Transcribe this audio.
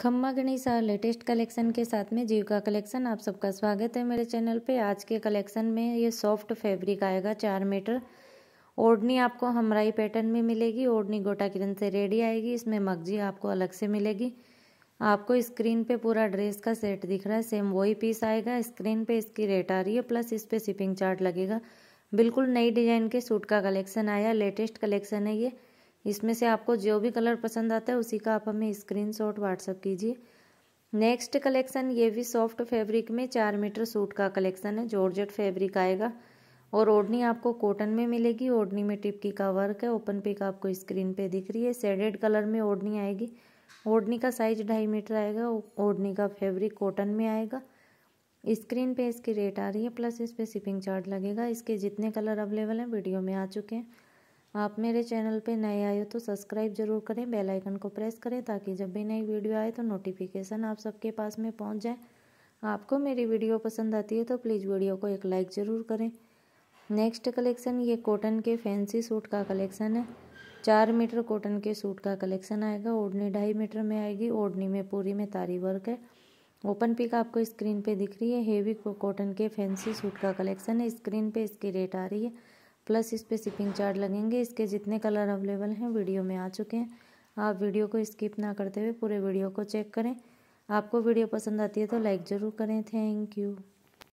खम्मा गणिसा latest collection के साथ में जीविका कलेक्शन आप सबका स्वागत है मेरे चैनल पे आज के कलेक्शन में ये सॉफ्ट फैब्रिक आएगा चार मीटर ओढ़नी आपको हमराई पैटर्न में मिलेगी ओढ़नी गोटा किरण से रेडी आएगी इसमें मगजी आपको अलग से मिलेगी आपको स्क्रीन पे पूरा ड्रेस का सेट दिख रहा है सेम वही पीस आएगा स्क्रीन पे इसकी रेट आ रही है प्लस इस पर शिपिंग चार्ट लगेगा बिल्कुल नई डिजाइन के सूट का कलेक्शन आया लेटेस्ट कलेक्शन है ये इसमें से आपको जो भी कलर पसंद आता है उसी का आप हमें स्क्रीन शॉट व्हाट्सअप कीजिए नेक्स्ट कलेक्शन ये भी सॉफ्ट फैब्रिक में चार मीटर सूट का कलेक्शन है जॉर्जेट फैब्रिक आएगा और ओढ़नी आपको कॉटन में मिलेगी ओढ़नी में टिपकी का वर्क है ओपन पिक आपको स्क्रीन पे दिख रही है सेडेड कलर में ओढ़नी आएगी ओढ़नी का साइज ढाई मीटर आएगा ओढ़नी का फैब्रिक कॉटन में आएगा स्क्रीन पे इसकी रेट आ रही है प्लस इस पर शिपिंग चार्ज लगेगा इसके जितने कलर अवेलेबल हैं वीडियो में आ चुके हैं आप मेरे चैनल पे नए आए हो तो सब्सक्राइब जरूर करें बेल आइकन को प्रेस करें ताकि जब भी नई वीडियो आए तो नोटिफिकेशन आप सबके पास में पहुंच जाए आपको मेरी वीडियो पसंद आती है तो प्लीज़ वीडियो को एक लाइक ज़रूर करें नेक्स्ट कलेक्शन ये कॉटन के फैंसी सूट का कलेक्शन है चार मीटर कॉटन के सूट का कलेक्शन आएगा ओढ़नी ढाई मीटर में आएगी ओढ़नी में पूरी में तारी वर्क है ओपन पिक आपको स्क्रीन पे दिख रही है हेवी कॉटन के फैंसी सूट का कलेक्शन है स्क्रीन पे इसकी रेट आ रही है प्लस इस पर शिपिंग चार्ज लगेंगे इसके जितने कलर अवेलेबल हैं वीडियो में आ चुके हैं आप वीडियो को स्किप ना करते हुए पूरे वीडियो को चेक करें आपको वीडियो पसंद आती है तो लाइक ज़रूर करें थैंक यू